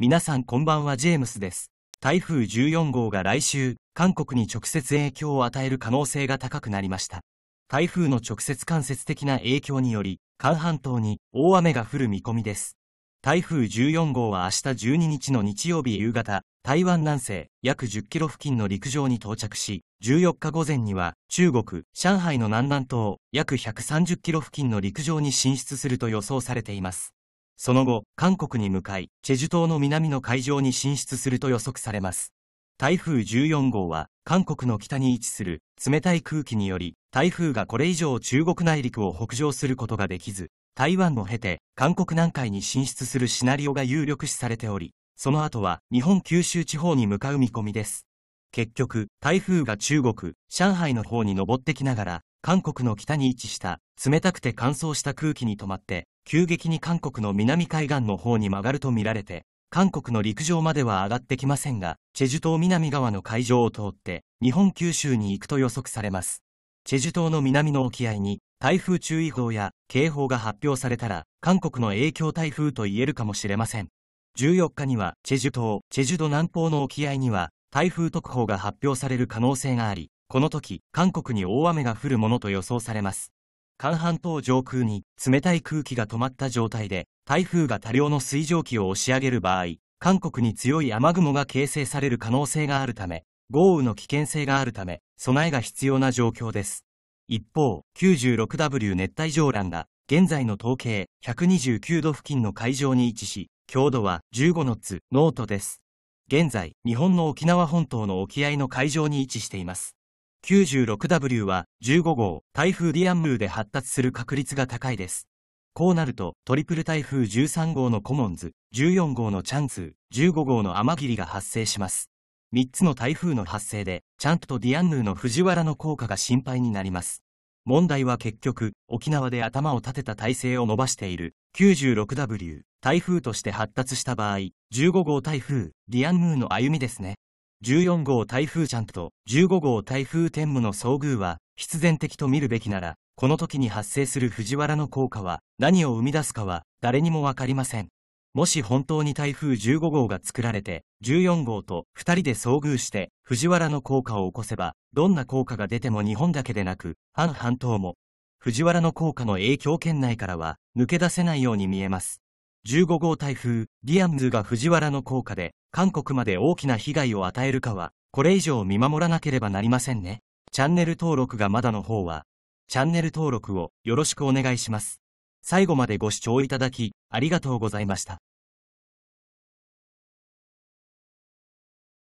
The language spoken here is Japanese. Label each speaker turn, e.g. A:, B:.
A: 皆さんこんばんはジェームスです。台風14号が来週、韓国に直接影響を与える可能性が高くなりました。台風の直接間接的な影響により、韓半島に大雨が降る見込みです。台風14号は明日12日の日曜日夕方、台湾南西約10キロ付近の陸上に到着し、14日午前には中国、上海の南南東約130キロ付近の陸上に進出すると予想されています。その後、韓国に向かい、チェジュ島の南の海上に進出すると予測されます。台風14号は、韓国の北に位置する冷たい空気により、台風がこれ以上中国内陸を北上することができず、台湾を経て韓国南海に進出するシナリオが有力視されており、その後は日本九州地方に向かう見込みです。結局、台風が中国、上海の方に登ってきながら、韓国の北に位置した冷たくて乾燥した空気に止まって、急激に韓国の南海岸の方に曲がるとみられて、韓国の陸上までは上がってきませんが、チェジュ島南側の海上を通って、日本九州に行くと予測されます。チェジュ島の南の沖合に、台風注意報や警報が発表されたら、韓国の影響台風と言えるかもしれません。14日には、チェジュ島、チェジュ島南方の沖合には、台風特報が発表される可能性があり、この時、韓国に大雨が降るものと予想されます。関半島上空に冷たい空気が止まった状態で、台風が多量の水蒸気を押し上げる場合、韓国に強い雨雲が形成される可能性があるため、豪雨の危険性があるため、備えが必要な状況です。一方、96W 熱帯上欄が、現在の統計129度付近の海上に位置し、強度は15のつ、ノートです。現在、日本の沖縄本島の沖合の海上に位置しています。96W は15号台風ディアンムーで発達する確率が高いです。こうなるとトリプル台風13号のコモンズ、14号のチャンツー、15号の天霧が発生します。3つの台風の発生で、チャンとディアンヌーの藤原の効果が心配になります。問題は結局、沖縄で頭を立てた体制を伸ばしている 96W 台風として発達した場合、15号台風ディアンヌーの歩みですね。14号台風ちゃんと15号台風天武の遭遇は必然的と見るべきなら、この時に発生する藤原の効果は何を生み出すかは誰にもわかりません。もし本当に台風15号が作られて、14号と2人で遭遇して、藤原の効果を起こせば、どんな効果が出ても日本だけでなく、反半島も、藤原の効果の影響圏内からは、抜け出せないように見えます。15号台風、ディアンズが藤原の効果で、韓国まで大きな被害を与えるかは、これ以上見守らなければなりませんね。チャンネル登録がまだの方は、チャンネル登録をよろしくお願いします。最後までご視聴いただき、ありがとうございました。